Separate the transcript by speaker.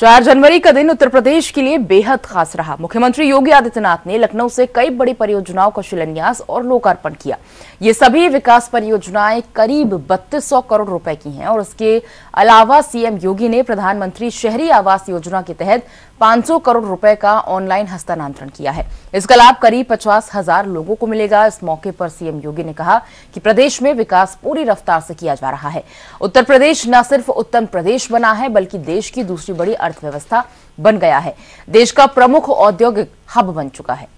Speaker 1: चार जनवरी का दिन उत्तर प्रदेश के लिए बेहद खास रहा मुख्यमंत्री योगी आदित्यनाथ ने लखनऊ से कई बड़ी परियोजनाओं का शिलान्यास और लोकार्पण किया ये सभी विकास परियोजनाएं करीब बत्तीस सौ करोड़ रुपए की हैं और इसके अलावा सीएम योगी ने प्रधानमंत्री शहरी आवास योजना के तहत 500 करोड़ रुपए का ऑनलाइन हस्तांतरण किया है इसका लाभ करीब पचास हजार लोगों को मिलेगा इस मौके पर सीएम योगी ने कहा कि प्रदेश में विकास पूरी रफ्तार से किया जा रहा है उत्तर प्रदेश न सिर्फ उत्तम प्रदेश बना है बल्कि देश की दूसरी बड़ी अर्थव्यवस्था बन गया है देश का प्रमुख औद्योगिक हब बन चुका है